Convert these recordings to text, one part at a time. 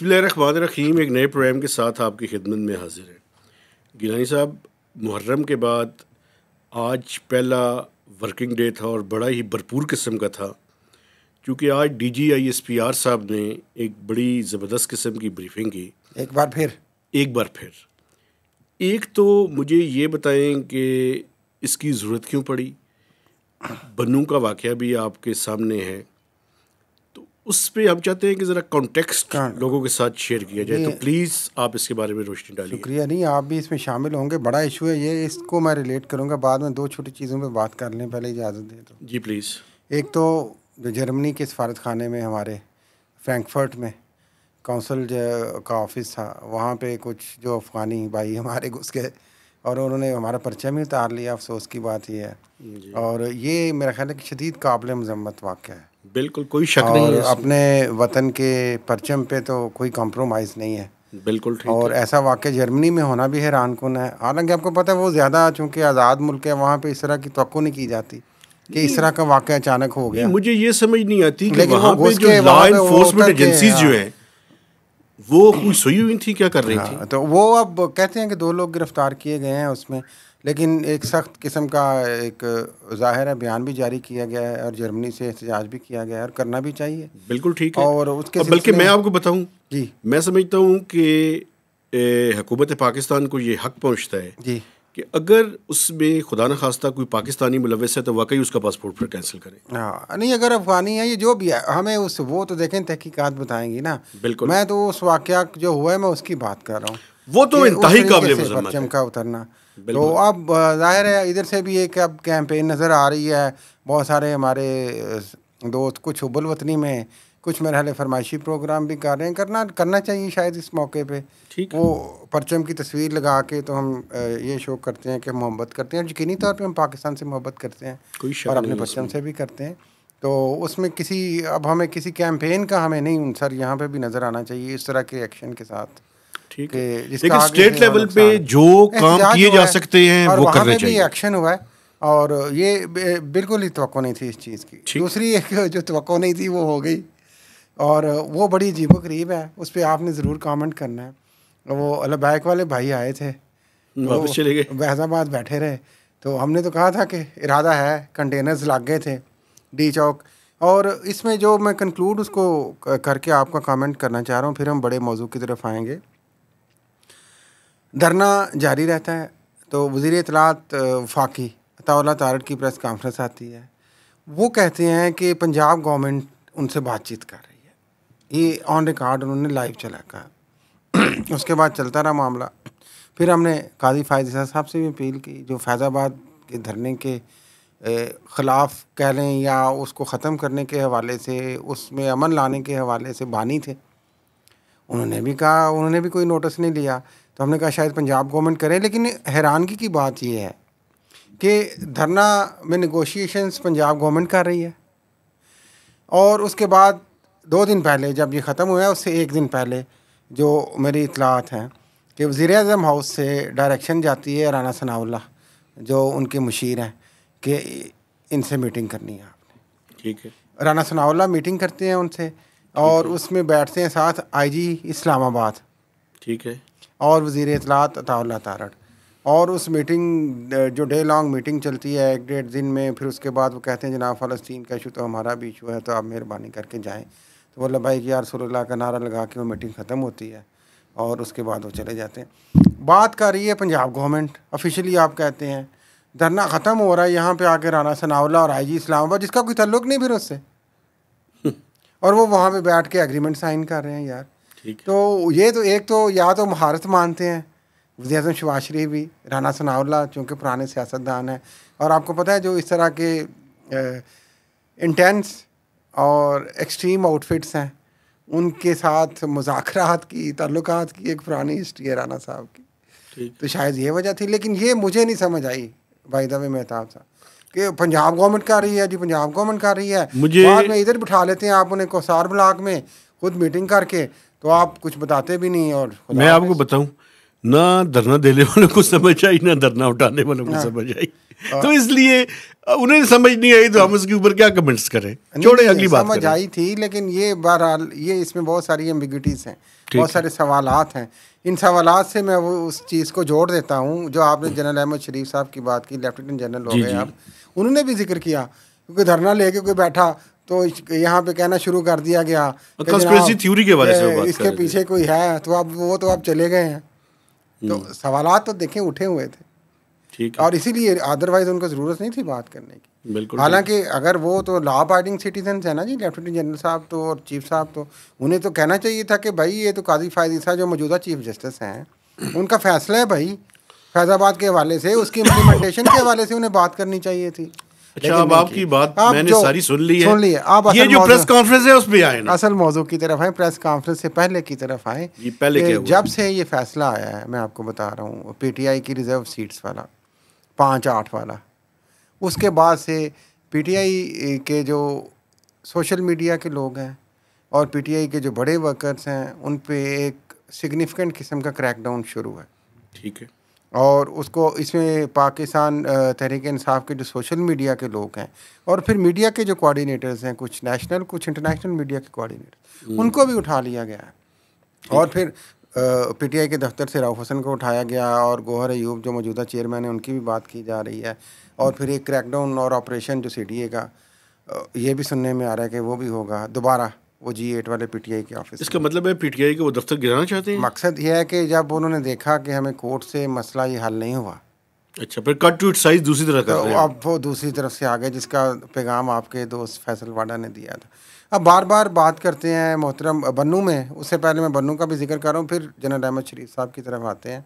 बसमान रखीम एक नए प्रोग्राम के साथ आपकी खिदमत में हाजिर है गिलानी साहब मुहर्रम के बाद आज पहला वर्किंग डे था और बड़ा ही भरपूर किस्म का था क्योंकि आज D G I S P R साहब ने एक बड़ी ज़बरदस्त किस्म की ब्रीफिंग की एक बार फिर एक बार फिर एक तो मुझे ये बताएं कि इसकी ज़रूरत क्यों पड़ी बन्नू का वाक़ भी आपके सामने है उस पर हम चाहते हैं कि ज़रा कॉन्टेक्स्ट हाँ। लोगों के साथ शेयर किया जाए तो प्लीज़ आप इसके बारे में रोशनी डालिए शुक्रिया नहीं आप भी इसमें शामिल होंगे बड़ा इशू है ये इसको मैं रिलेट करूँगा बाद में दो छोटी चीज़ों पर बात कर लें पहले इजाज़त दें तो जी प्लीज़ एक तो जो जर्मनी के सफारत खाने में हमारे फ्रैंकफर्ट में कौंसल का ऑफिस था वहाँ पर कुछ जो अफ़गानी भाई हमारे घुस गए और उन्होंने हमारा पर्चा ही उतार लिया अफसोस की बात यह है और ये मेरा ख्याल है कि शदीद काबिल मजम्मत वाक़ है बिल्कुल कोई शक और नहीं है अपने वतन के परचम पे तो कोई कॉम्प्रोमाइज़ नहीं है बिल्कुल ठीक और ऐसा वाक्य जर्मनी में होना भी हैरान कन है हालांकि आपको पता है वो ज़्यादा चूँकि आज़ाद मुल्क है वहाँ पर इस तरह की तो नहीं की जाती कि इस तरह का वाक्य अचानक हो गया मुझे ये समझ नहीं आती कि वहाँ पे जो लॉ एनफोर्समेंट एजेंसीज जो हाँ। है वो कोई सोई हुई थी क्या कर रही हाँ, थी तो वो अब कहते हैं कि दो लोग गिरफ्तार किए गए हैं उसमें लेकिन एक सख्त किस्म का एक ज़ाहिर है बयान भी जारी किया गया है और जर्मनी से एहतजाज भी किया गया है और करना भी चाहिए बिल्कुल ठीक है और उसके बल्कि मैं आपको बताऊँ जी मैं समझता हूँ कि हकूमत पाकिस्तान को ये हक पहुँचता है जी कि अगर उसमें खुदा न खास्ता कोई पाकिस्तानी मुलवस है तो वाकई उसका पासपोर्ट फिर कैंसिल करें हाँ नहीं अगर अफगानी है ये जो भी है हमें उस वो तो देखें तहकीकात बताएंगी ना बिल्कुल मैं तो उस वाक्य जो हुआ है मैं उसकी बात कर रहा हूँ वो तो इंतहा काबिल का उतरना तो अब जाहिर है इधर से भी एक अब कैंपेन नज़र आ रही है बहुत सारे हमारे दोस्त कुछ उबल वतनी में कुछ मरहल फरमाइशी प्रोग्राम भी कर रहे हैं करना करना चाहिए शायद इस मौके पे ठीक वो परचम की तस्वीर लगा के तो हम ये शो करते हैं कि मोहब्बत करते हैं यकीनी तौर पे हम पाकिस्तान से मोहब्बत करते हैं कोई और अपने परचम से भी करते हैं तो उसमें किसी अब हमें किसी कैंपेन का हमें नहीं सर यहाँ पर भी नज़र आना चाहिए इस तरह के एक्शन के साथ ठीक है लेकिन स्टेट लेवल पे जो काम किए जा सकते हैं वो करने चाहिए एक्शन हुआ है और ये बिल्कुल ही तो नहीं थी इस चीज़ की दूसरी एक जो तो नहीं थी वो हो गई और वो बड़ी अजीब करीब है उस पर आपने ज़रूर कमेंट करना है वो अलबैक वाले भाई आए थे चले गए फैजाबाद बैठे रहे तो हमने तो कहा था कि इरादा है कंटेनर्स लग गए थे डी चौक और इसमें जो मैं कंक्लूड उसको करके आपका कमेंट करना चाह रहा हूँ फिर हम बड़े मौजू की तरफ आएंगे धरना जारी रहता है तो वज़ी अतलात फाकी अताउल्ला तारड़ की प्रेस कॉन्फ्रेंस आती है वो कहते हैं कि पंजाब गवर्नमेंट उनसे बातचीत कर रही है ये ऑन रिकॉर्ड उन्होंने लाइव चला कहा उसके बाद चलता रहा मामला फिर हमने काजी फायजा साहब से भी अपील की जो फैज़ाबाद के धरने के ख़िलाफ़ कह लें या उसको ख़त्म करने के हवाले से उसमें अमन लाने के हवाले से बानी थे उन्होंने भी कहा उन्होंने भी कोई नोटिस नहीं लिया तो हमने कहा शायद पंजाब गवर्नमेंट करे लेकिन हैरानगी की बात यह है कि धरना में नगोशिएशंस पंजाब गवर्नमेंट कर रही है और उसके बाद दो दिन पहले जब ये ख़त्म हुआ उससे एक दिन पहले जो मेरी इतलात हैं कि वज़ी अजम हाउस से डायरेक्शन जाती है राना सनाउल्ला जो उनके मशीर हैं कि इनसे मीटिंग करनी है आपने ठीक है राना सनाउल्ला मीटिंग करते हैं उनसे और उसमें बैठते हैं साथ आईजी इस्लामाबाद ठीक है और वज़ी अतलात अता तारड़ और उस मीटिंग जो डे लॉन्ग मीटिंग चलती है एक डेढ़ दिन में फिर उसके बाद वो कहते हैं जनाब फ़लस्तीन का इशू तो हमारा भी इशू है तो आप मेहरबानी करके जाएँ तो बोला भाई कि यार रसोल्ला का नारा लगा के वो मीटिंग ख़त्म होती है और उसके बाद वो चले जाते हैं बात कर रही है पंजाब गवर्नमेंट ऑफिशियली आप कहते हैं धरना ख़त्म हो रहा है यहाँ पे आके राना सनावला और आई जी इस्लामाबाद जिसका कोई तल्लुक नहीं फिर उससे हम्म। और वो वहाँ पे बैठ के एग्रीमेंट साइन कर रहे हैं यार तो ये तो एक तो या तो महारत मानते हैं वजी अजम शबाज शरीफ भी राना सनाउल्ला चूँकि पुराने सियासतदान हैं और आपको पता है जो इस तरह के इंटेंस और एक्सट्रीम आउटफिट्स हैं उनके साथ मुजात की तल्लक की एक पुरानी हिस्ट्री है राना साहब की तो शायद ये वजह थी लेकिन ये मुझे नहीं समझ आई भाई दबे मेहताब साहब कि पंजाब गवर्नमेंट कर रही है जी पंजाब गवर्नमेंट कर रही है मुझे बाद में इधर बिठा लेते हैं आप उन्हें कोसार ब्लाक में खुद मीटिंग करके तो आप कुछ बताते भी नहीं और मैं आपको बताऊं ना धरना देने वालों को समझ आई ना धरना उठाने वालों को हाँ। समझ आई हाँ। तो इसलिए उन्हें समझ नहीं आई तो हम उसके ऊपर क्या कमेंट्स करें छोड़े अगली बात समझ आई थी लेकिन ये बहरहाल ये इसमें बहुत सारी एम्बिगिटीज़ हैं बहुत सारे सवाल हैं इन सवाल से मैं वो उस चीज़ को जोड़ देता हूँ जो आपने हाँ। जनरल अहमद शरीफ साहब की बात की लेफ्टिनेंट जनरल हो गए आप उन्होंने भी जिक्र किया क्योंकि धरना लेके कोई बैठा तो यहाँ पे कहना शुरू कर दिया गया थ्योरी मतलब के बारे में इसके पीछे कोई है तो आप वो तो आप चले गए हैं तो हम्म। सवाल तो देखें उठे हुए थे ठीक और इसीलिए अदरवाइज उनको ज़रूरत नहीं थी बात करने की बिल्कुल हालांकि अगर वो तो लॉ अबाइडिंग सिटीजन है ना जी लेफ्टिनेंट जनरल साहब तो और चीफ साहब तो उन्हें तो कहना चाहिए था कि भाई ये तो काजी फायदी साहब जो मौजूदा चीफ जस्टिस हैं उनका फैसला है भाई फैजाबाद के हवाले से उसकी इम्प्लीमेंटेशन के हवाले से उन्हें बात करनी चाहिए थी अच्छा अब आपकी बात आप मैंने सारी सुन ली है सुन ली है आप ये जो प्रेस कॉन्फ्रेंस है उस पर आए ना असल मौजू की तरफ आए प्रेस कॉन्फ्रेंस से पहले की तरफ आए ये पहले क्या जब से ये फैसला आया है मैं आपको बता रहा हूँ पीटीआई की रिजर्व सीट्स वाला पाँच आठ वाला उसके बाद से पीटीआई के जो सोशल मीडिया के लोग हैं और पीटीआई के जो बड़े वर्कर्स हैं उन पर एक सिग्निफिकेंट किस्म का क्रैकडाउन शुरू है ठीक है और उसको इसमें पाकिस्तान तहरीक इंसाफ के जो सोशल मीडिया के लोग हैं और फिर मीडिया के जो कोऑर्डिनेटर्स हैं कुछ नेशनल कुछ इंटरनेशनल मीडिया के कोऑर्डिनेटर हम्म। उनको भी उठा लिया गया है और फिर पीटीआई के दफ्तर से राउफ हसन को उठाया गया और गोहर एयूब जो मौजूदा चेयरमैन है उनकी भी बात की जा रही है और फिर एक क्रैकडाउन और ऑपरेशन जो सी का ये भी सुनने में आ रहा है कि वो भी होगा दोबारा वो जी एट वाले पीटीआई के ऑफिस इसका मतलब है पीटीआई के वो दफ्तर गिराना चाहते हैं मकसद यह है कि जब उन्होंने देखा कि हमें कोर्ट से मसला ये हल नहीं हुआ अच्छा फिर कट टू साइज दूसरी तरफ तो अब वो दूसरी तरफ से आ गए जिसका पैगाम आपके दोस्त फैसल वाडा ने दिया था अब बार बार बात करते हैं मोहतरम बन्नू में उससे पहले मैं बन्नू का भी जिक्र कर रहा हूँ फिर जनरल अहमद शरीफ साहब की तरफ आते हैं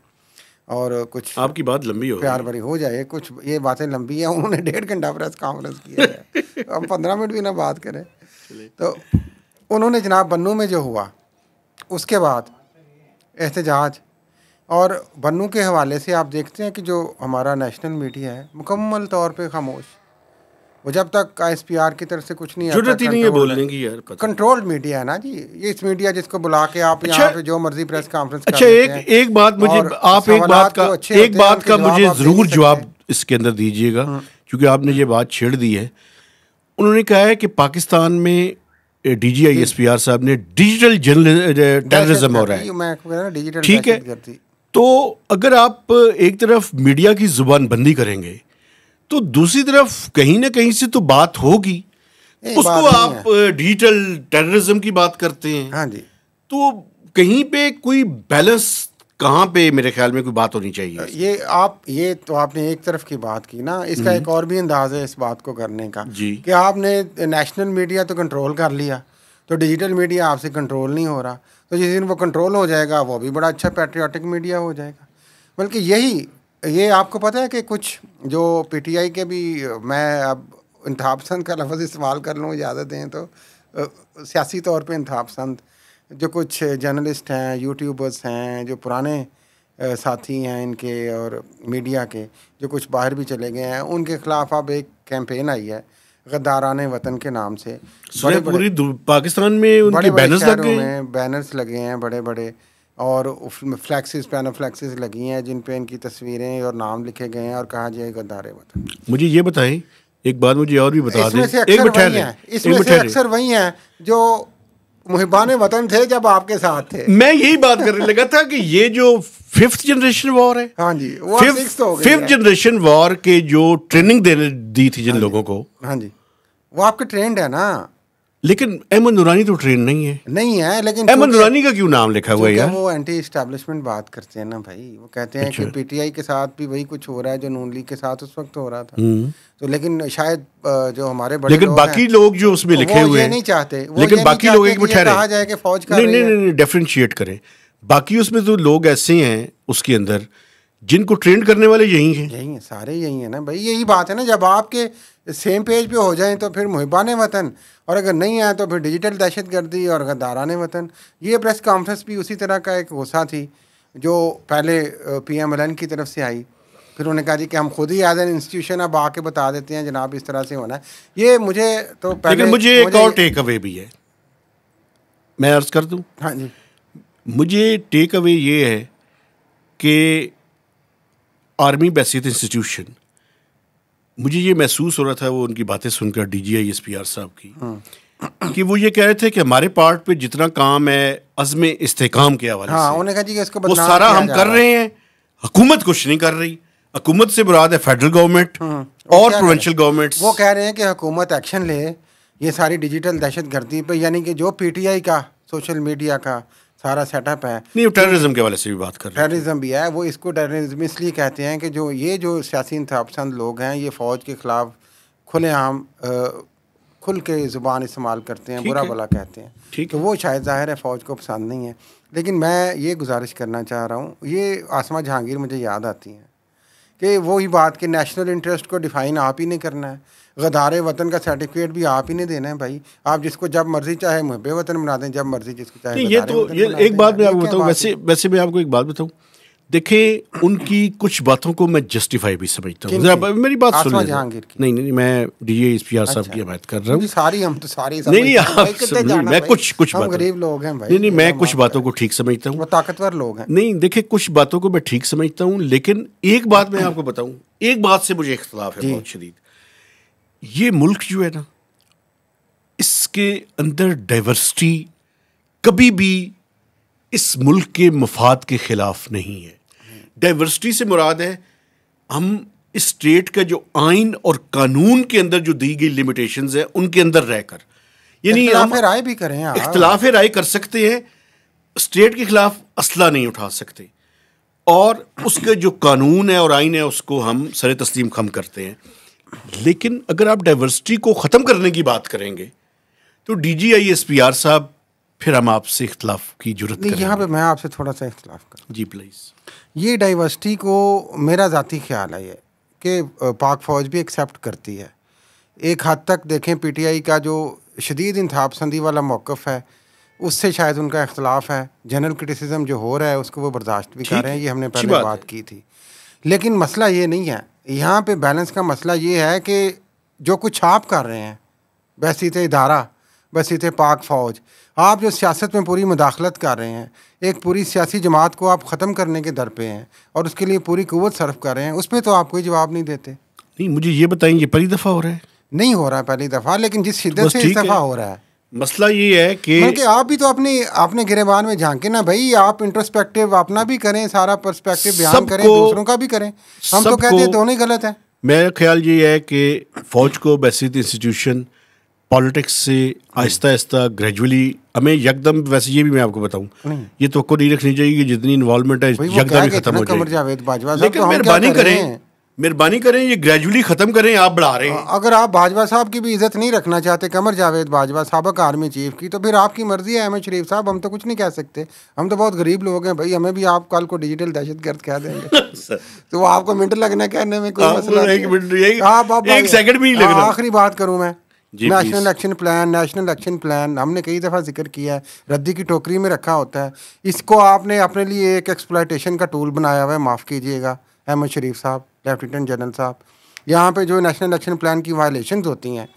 और कुछ आपकी बात लंबी हो प्यार भरी हो जाए कुछ ये बातें लंबी हैं उन्होंने डेढ़ घंटा प्रेस कॉन्फ्रेंस किया है हम पंद्रह मिनट भी ना बात करें तो उन्होंने जनाब बन्नू में जो हुआ उसके बाद एहतजाज और बन्नू के हवाले से आप देखते हैं कि जो हमारा नेशनल मीडिया है मुकम्मल तौर पे खामोश वो जब तक आईएसपीआर की तरफ से कुछ नहीं जरूरत ही नहीं है बोलने की यार कंट्रोल्ड मीडिया है ना जी ये इस मीडिया जिसको बुला के आप अच्छा, यहाँ पे जो मर्जी प्रेस कॉन्फ्रेंस अच्छा एक एक बात मुझे आप एक बात का एक बात का मुझे ज़रूर जवाब इसके अंदर दीजिएगा हाँ। क्योंकि आपने ये बात छेड़ दी है उन्होंने कहा है कि पाकिस्तान में D G I S P R साहब ने डिजिटल टेररिज्म eh, eh, हो रहा है ठीक है तो अगर आप एक तरफ मीडिया की जुबान बंदी करेंगे तो दूसरी तरफ कहीं ना कहीं से तो बात होगी उसको आप डिजिटल टेररिज्म eh, की बात करते हैं हाँ जी तो कहीं पे कोई बैलेंस कहाँ पे मेरे ख्याल में कोई बात होनी चाहिए ये आप ये तो आपने एक तरफ की बात की ना इसका हम्म। एक और भी अंदाज है इस बात को करने का जी कि आपने नेशनल मीडिया तो कंट्रोल कर लिया तो डिजिटल मीडिया आपसे कंट्रोल नहीं हो रहा तो जिस दिन वो कंट्रोल हो जाएगा वो भी बड़ा अच्छा पेट्रियाटिक मीडिया हो जाएगा बल्कि यही ये आपको पता है कि कुछ जो पीटीआई के भी मैं अब इंतहा पसंद का लफ्ज़ इस्तेमाल कर लूँ इजाज़त दें तो सियासी तौर पर इंतहाब जो कुछ जर्नलिस्ट हैं यूट्यूबर्स हैं जो पुराने साथी हैं इनके और मीडिया के जो कुछ बाहर भी चले गए हैं उनके खिलाफ अब एक कैंपेन आई है गद्दारान वतन के नाम से बड़े पूरी पाकिस्तान में उनके बड़े बैनर्स लग गए हैं बैनर्स लगे हैं बड़े बड़े और फ्लैक्सिस पैनो फ्लैक्सिस लगी हैं जिन पे इनकी तस्वीरें और नाम लिखे गए हैं और कहा जाए गद्दारे वतन मुझे ये बताएं एक बात मुझे और भी बता दें इसमें से अक्सर वही हैं जो मुहिबान वतन थे जब आपके साथ थे मैं यही बात करने लगा था कि ये जो फिफ्थ जनरेशन वॉर है हाँ जी फिफ्थ फिफ्थ जनरेशन वॉर के जो ट्रेनिंग देने दी थी जिन हाँ लोगों को हाँ जी वो आपके ट्रेंड है ना लेकिन अहमद नूरानी तो ट्रेन नहीं है नहीं है लेकिन अहमद नूरानी का क्यों नाम लिखा हुआ है यार वो एंटी एस्टेब्लिशमेंट बात करते हैं ना भाई वो कहते हैं कि पीटीआई अच्छा। के साथ भी वही कुछ हो रहा है जो नून लीग के साथ उस वक्त हो रहा था हम्म। तो लेकिन शायद जो हमारे बड़े लेकिन बाकी लोग जो उसमें तो लिखे हुए हैं नहीं चाहते लेकिन बाकी लोग एक बैठे कहा जाए कि फौज का नहीं नहीं नहीं डिफरेंशिएट करें बाकी उसमें जो तो लोग ऐसे हैं उसके अंदर जिनको ट्रेंड करने वाले यही हैं यही हैं सारे यही हैं ना भाई यही बात है ना जब आपके सेम पेज पे हो जाएं तो फिर मुहिबान वतन और अगर नहीं आए तो फिर डिजिटल दहशत गर्दी और दारान वतन ये प्रेस कॉन्फ्रेंस भी उसी तरह का एक गुस्सा थी जो पहले पी एम एल एन की तरफ से आई फिर उन्होंने कहा जी कि हम खुद ही एज एन इंस्टीट्यूशन अब आके बता देते हैं जनाब इस तरह से होना है ये मुझे तो पहले मुझे एक और टेक अवे भी है मैं अर्ज़ कर दूँ हाँ जी मुझे टेक अवे ये है कि आर्मी बेसिक इंस्टीट्यूशन मुझे ये महसूस हो रहा था वो उनकी बातें सुनकर D G I S P R साहब की हाँ। कि वो ये कह रहे थे कि हमारे पार्ट पे जितना काम है अज़म इस्तेकाम के हवाले हाँ, से वो सारा हम कर रहे हैं हुकूमत कुछ नहीं कर रही हुकूमत से मुराद है फेडरल गवर्नमेंट हाँ, और प्रोवेंशल गवर्नमेंट वो कह रहे हैं कि हुकूमत एक्शन ले ये सारी डिजिटल दहशत गर्दी पर यानी कि जो आई का सोशल मीडिया का सारा सेटअप है नहीं टेररिज्म के वाले से भी बात कर रहे हैं टेररिज्म भी है वो इसको टेररिज्म इसलिए कहते हैं कि जो ये जो सियासी इंतपसंद लोग हैं ये फ़ौज के ख़िलाफ़ खुलेआम खुल के ज़ुबान इस्तेमाल करते हैं बुरा भला कहते हैं ठीक तो वो शायद ज़ाहिर है फ़ौज को पसंद नहीं है लेकिन मैं ये गुजारिश करना चाह रहा हूँ ये आसमा जहांगीर मुझे याद आती हैं कि वही बात कि नेशनल इंटरेस्ट को डिफ़ाइन आप ही ने करना है गदार वतन का सर्टिफिकेट भी आप ही ने देना है भाई आप जिसको जब मर्जी चाहे बेवतन वतन बना दें जब मर्जी जिसको चाहे ये तो ये एक बात मैं आपको बताऊँ वैसे वैसे मैं आपको एक बात बताऊँ देखे उनकी कुछ बातों को मैं जस्टिफाई भी समझता हूँ मेरी बात सुन जहांगीर नहीं नहीं मैं डी ए पी आर साहब अच्छा। की बात कर रहा हूँ सारी हम तो सारी नहीं नहीं आप तो मैं कुछ कुछ बात गरीब लोग हैं भाई नहीं नहीं मैं कुछ बातों को ठीक समझता हूँ ताकतवर लोग हैं नहीं देखे कुछ बातों को मैं ठीक समझता हूँ लेकिन एक बात मैं आपको बताऊँ एक बात से मुझे इख्तलाफ है शरीद ये मुल्क जो है ना इसके अंदर डाइवर्सिटी कभी भी इस मुल्क के मफाद के ख़िलाफ़ नहीं है डाइवर्सिटी से मुराद है हम इस स्टेट का जो आइन और कानून के अंदर जो दी गई लिमिटेशंस है उनके अंदर रहकर यानी हम राय भी करें इख्तलाफ राय कर सकते हैं स्टेट के खिलाफ असला नहीं उठा सकते और उसके जो कानून है और आइन है उसको हम सर तस्लीम खम करते हैं लेकिन अगर आप डाइवर्सिटी को ख़त्म करने की बात करेंगे तो D G I S P R साहब फिर हम आपसे इख्तलाफ की जरूरत नहीं यहाँ पे मैं आपसे थोड़ा सा इख्तलाफ कर जी प्लीज़ ये डाइवर्सिटी को मेरा ज़ाती ख्याल है ये कि पाक फ़ौज भी एक्सेप्ट करती है एक हद तक देखें पीटीआई का जो शदीद इंतहाब वाला मौक़ है उससे शायद उनका इख्तलाफ है जनरल क्रिटिसिज्म जो हो रहा है उसको वो बर्दाश्त भी कर रहे हैं ये हमने पहले बात, बात की थी लेकिन मसला ये नहीं है यहाँ पे बैलेंस का मसला ये है कि जो कुछ आप कर रहे हैं वैसी तो इदारा बसीत पाक फ़ौज आप जो सियासत में पूरी मुदाखलत कर रहे हैं एक पूरी सियासी जमात को आप ख़त्म करने के दर पे हैं और उसके लिए पूरी क़वत सर्फ कर रहे हैं उस पर तो आप कोई जवाब नहीं देते नहीं मुझे ये बताएं ये पहली दफ़ा हो रहा है नहीं हो रहा है पहली दफ़ा लेकिन जिस शिद्दत से इस्तीफ़ा हो रहा है मसला ये है कि बल्कि आप भी तो अपने अपने गिरेबान में झांके ना भाई आप इंट्रोस्पेक्टिव अपना भी करें सारा परस्पेक्टिव बयान करें दूसरों का भी करें हम तो कहते हैं दोनों ही गलत है मेरा ख्याल ये है कि फ़ौज को बैसी इंस्टीट्यूशन पॉलिटिक्स से आहिस्ता आहिस्ता ग्रेजुअली हमें यकदम वैसे ये भी मैं आपको बताऊं ये तो नहीं रखनी चाहिए कि जितनी इन्वॉल्वमेंट है यकदम ही खत्म हो जाए लेकिन तो मेहरबानी करें मेहरबानी करें ये ग्रेजुअली खत्म करें आप बढ़ा रहे हैं अगर आप भाजपा साहब की भी इज्जत नहीं रखना चाहते कमर जावेद भाजपा सबक आर्मी चीफ की तो फिर आपकी मर्जी है अहमद शरीफ साहब हम तो कुछ नहीं कह सकते हम तो बहुत गरीब लोग हैं भाई हमें भी आप कल को डिजिटल दहशत गर्द कह देंगे तो आपको मिनट लगना कहने में कोई हाँ, मसला एक सेकंड भी आखिरी बात करूँ मैं national action plan national action plan हमने कई दफ़ा जिक्र किया है रद्दी की टोकरी में रखा होता है इसको आपने अपने लिए एक एक्सप्लाइटेशन का टूल बनाया हुआ है माफ़ कीजिएगा अहमद शरीफ साहब लेफ्टिनेंट जनरल साहब यहाँ पे जो नेशनल एक्शन प्लान की वायलेशन होती हैं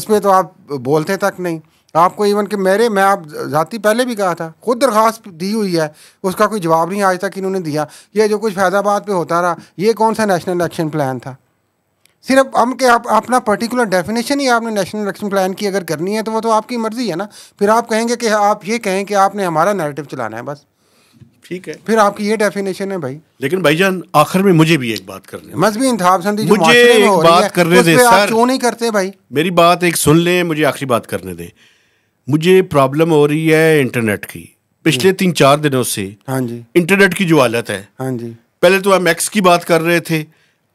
उसमें तो आप बोलते तक नहीं आपको इवन कि मेरे मैं आप ज़ाती पहले भी कहा था खुद दरख्वास्त दी हुई है उसका कोई जवाब नहीं आज तक इन्होंने दिया ये जो कुछ फैजाबाद पे होता रहा ये कौन सा नेशनल एक्शन प्लान था सिर्फ हम के आप अपना पर्टिकुलर डेफिनेशन ही आपने नेशनल इलेक्शन प्लान की अगर करनी है तो वो तो आपकी मर्ज़ी है ना फिर आप कहेंगे कि आप ये कहें कि आपने हमारा नैरेटिव चलाना है बस ठीक है फिर आपकी ये डेफिनेशन है भाई लेकिन भाईजान आखिर में मुझे भी एक बात करनी है मजहबी इंतहाब संधि मुझे एक बात करने दे सर क्यों नहीं करते भाई मेरी बात एक सुन लें मुझे आखिरी बात करने दे मुझे प्रॉब्लम हो रही है इंटरनेट की पिछले हम्म। तीन चार दिनों से हाँ जी इंटरनेट की जो हालत है हाँ जी पहले तो हम एक्स की बात कर रहे थे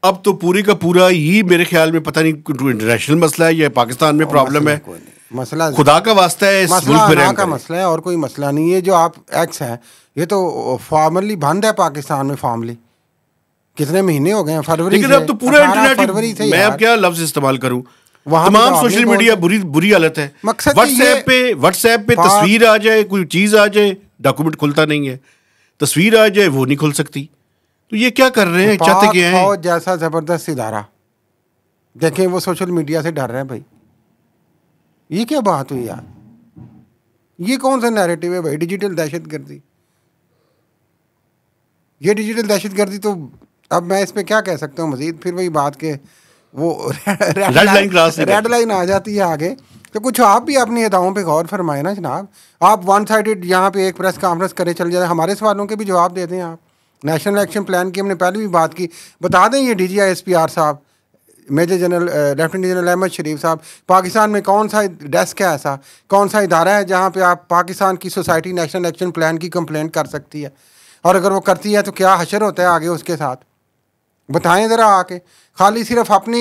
अब तो पूरी का पूरा ही मेरे ख्याल में पता नहीं इंटरनेशनल मसला है या पाकिस्तान में प्रॉब्लम है मसला खुदा का वास्ता है मसला का मसला है और कोई मसला नहीं है जो आप एक्स हैं ये तो फॉर्मली बंद है पाकिस्तान में फॉर्मली कितने महीने हो गए हैं फरवरी लेकिन अब तो पूरा इंटरनेट फरवरी से मैं अब क्या लफ्ज इस्तेमाल करूं तमाम सोशल तो मीडिया तो- बुरी बुरी हालत है व्हाट्सएप तो पे व्हाट्सएप पे तस्वीर आ जाए कोई चीज़ आ जाए डॉक्यूमेंट खुलता नहीं है तस्वीर आ जाए वो नहीं खुल सकती तो ये क्या कर रहे हैं चाहते क्या है जैसा जबरदस्त इधारा देखें वो सोशल मीडिया से डर रहे हैं भाई ये क्या बात हुई यार ये कौन सा नैरेटिव है भाई डिजिटल दहशत गर्दी ये डिजिटल दहशत गर्दी तो अब मैं इस पर क्या कह सकता हूँ मजीद फिर वही बात के वो रेड लाइन रेड लाइन आ जाती है आगे तो कुछ आप भी अपनी अदाओं पे गौर फरमाए ना जनाब आप वन साइडेड यहाँ पे एक प्रेस कॉन्फ्रेंस करें चले जाए हमारे सवालों के भी जवाब दे दें आप नेशनल एक्शन प्लान की हमने पहले भी बात की बता दें ये D G I S P R साहब major general lieutenant general Ahmed Sharif साहब पाकिस्तान में कौन सा डेस्क है ऐसा कौन सा इदारा है जहाँ पे आप पाकिस्तान की सोसाइटी नेशनल एक्शन प्लान की कंप्लेंट कर सकती है और अगर वो करती है तो क्या हशर होता है आगे उसके साथ बताएं ज़रा आके खाली सिर्फ अपनी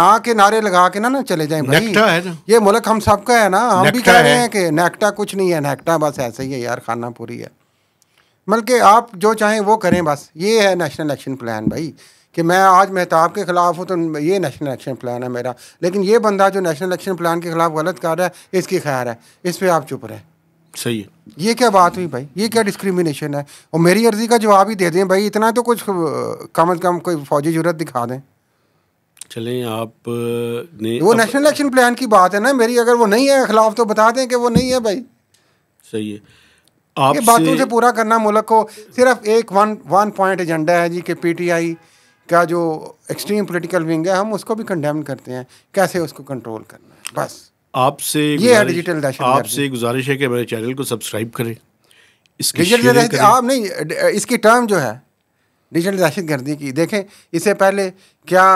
ना के नारे लगा के ना ना चले जाएं भाई है ये मुल्क हम सबका है ना हम भी कह रहे हैं कि नेक्टा कुछ नहीं है नेक्टा बस ऐसे ही है यार खाना पूरी है बल्कि आप जो चाहें वो करें बस ये है नेशनल एक्शन प्लान भाई कि मैं आज मेहताब के ख़िलाफ़ हूँ तो ये नेशनल एक्शन प्लान है मेरा लेकिन ये बंदा जो नेशनल एक्शन प्लान के ख़िलाफ़ गलत कर रहा है इसकी खैर है इस पर आप चुप रहें सही है ये क्या बात हुई भाई ये क्या डिस्क्रिमिनेशन है और मेरी अर्जी का जवाब ही दे दें भाई इतना तो कुछ कम अज़ कम कोई फौजी जरूरत दिखा दें चलें आप ने वो नेशनल एक्शन प्लान की बात है ना मेरी अगर वो नहीं है खिलाफ तो बता दें कि वो नहीं है भाई सही है ये बातों से पूरा करना मुल्क को सिर्फ एक वन वन पॉइंट एजेंडा है जी कि पीटीआई का जो एक्सट्रीम पॉलिटिकल विंग है हम उसको भी कंडेम करते हैं कैसे उसको कंट्रोल करना है बस आपसे ये है डिजिटल आपसे गुजारिश है कि मेरे चैनल को सब्सक्राइब करें इसकी डिजिटल आप नहीं इसकी टर्म जो है डिजिटल दहशत गर्दी की देखें इससे पहले क्या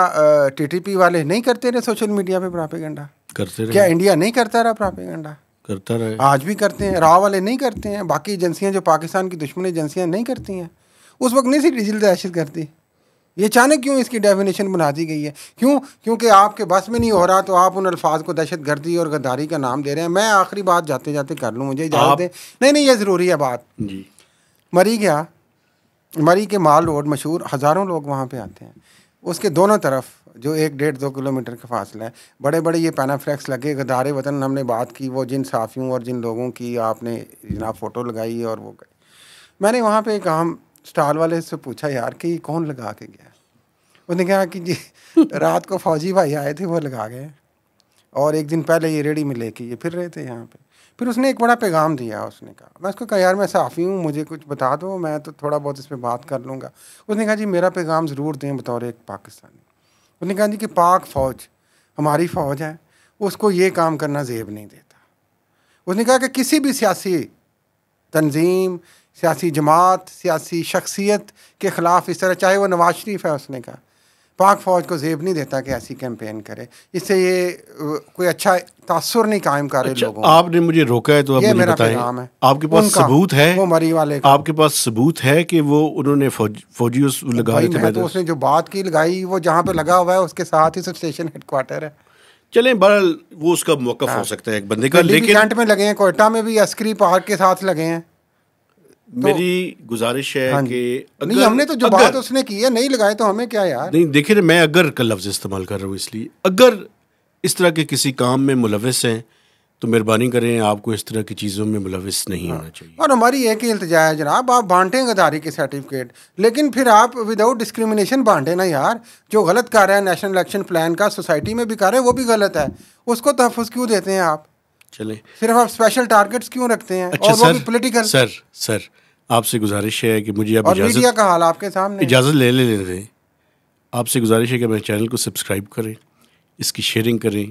टीटीपी वाले नहीं करते रहे सोशल मीडिया पे प्रापेगेंडा करते रहे क्या इंडिया नहीं करता रहा प्रापेगेंडा करता रहे आज भी करते हैं राह वाले नहीं करते हैं बाकी एजेंसियाँ जो पाकिस्तान की दुश्मन एजेंसियाँ नहीं करती हैं उस वक्त नहीं सी डिजिल दहशत करती ये अचानक क्यों इसकी डेफिनेशन बना दी गई है क्यों क्योंकि आपके बस में नहीं हो रहा तो आप उन अल्फाज को दहशत गर्दी और गद्दारी का नाम दे रहे हैं मैं आखिरी बात जाते जाते कर लूँ मुझे इजाज़त दे नहीं नहीं ये ज़रूरी है बात जी मरी गया मरी के माल रोड मशहूर हज़ारों लोग वहाँ पर आते हैं उसके दोनों तरफ जो एक डेढ़ दो किलोमीटर का फासला है बड़े बड़े ये पैनाफ्लैक्स लगे गदारे वतन हमने बात की वो जिन साफ़ियों और जिन लोगों की आपने जनाब फ़ोटो लगाई और वो मैंने वहाँ पे एक आम स्टॉल वाले से पूछा यार कि कौन लगा के गया उन्होंने कहा कि जी रात को फौजी भाई आए थे वो लगा गए और एक दिन पहले ये रेडी में लेके ये फिर रहे थे यहाँ पर फिर उसने एक बड़ा पैगाम दिया उसने कहा मैं उसको कहा यार मैं साफ़ी हूँ मुझे कुछ बता दो मैं तो थोड़ा बहुत इस पर बात कर लूँगा उसने कहा जी मेरा पैगाम ज़रूर दें बतौर एक पाकिस्तानी उसने कहा जी कि पाक फ़ौज हमारी फ़ौज है उसको ये काम करना जेब नहीं देता उसने कहा कि किसी भी सियासी तंजीम सियासी जमात सियासी शख्सियत के ख़िलाफ़ इस तरह चाहे वो नवाज शरीफ है उसने कहा पाक फ़ौज को जेब नहीं देता कि ऐसी कैंपेन करे इससे ये कोई अच्छा तासुर नहीं कायम कर रहे अच्छा, लोगों आपने मुझे रोका है तो आप मुझे बताएं है आपके पास सबूत है वो मरी वाले आपके पास सबूत है कि वो उन्होंने फौज, फौजी तो उसने जो बात की लगाई वो जहाँ पे लगा हुआ है उसके साथ ही सब स्टेशन हेडक्वार्टर है चले बहरहाल वो उसका मौका हो हाँ। सकता है एक बंदे का लेकिन में लगे हैं कोयटा में भी अस्करी पार्क के साथ लगे हैं तो, मेरी गुजारिश है हाँ कि अगर, नहीं हमने तो जो अगर, बात उसने की है नहीं लगाए तो हमें क्या यार नहीं देखिए मैं अगर का लफ्ज़ इस्तेमाल कर रहा हूँ इसलिए अगर इस तरह के किसी काम में मुलविस हैं तो मेहरबानी करें आपको इस तरह की चीज़ों में मुलविस नहीं होना हाँ। चाहिए और हमारी एक ही इल्तजा है जनाब आप बांटें गदारी के सर्टिफिकेट लेकिन फिर आप विदाउट डिस्क्रिमिनेशन बांटें ना यार जो गलत कर रहा है नेशनल इलेक्शन प्लान का सोसाइटी में भी कर रहे हैं वो भी गलत है उसको तहफ़ क्यों देते हैं आप चले सिर्फ आप स्पेशल टारगेट्स क्यों रखते हैं अच्छा, और वो भी पॉलिटिकल सर सर आपसे गुजारिश है कि मुझे अब और मीडिया का हाल आपके सामने इजाज़त ले ले ले आपसे गुजारिश है कि मेरे चैनल को सब्सक्राइब करें इसकी शेयरिंग करें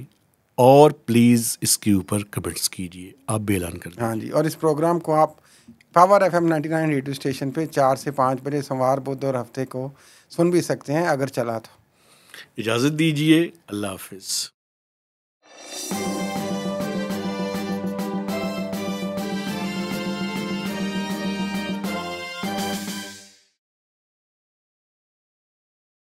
और प्लीज़ इसके ऊपर कमेंट्स कीजिए आप भी ऐलान करें हाँ जी और इस प्रोग्राम को आप power F M ninety nine radio station पे चार से पाँच बजे सोमवार बुध और हफ्ते को सुन भी सकते हैं अगर चला तो इजाज़त दीजिए अल्लाह हाफिज़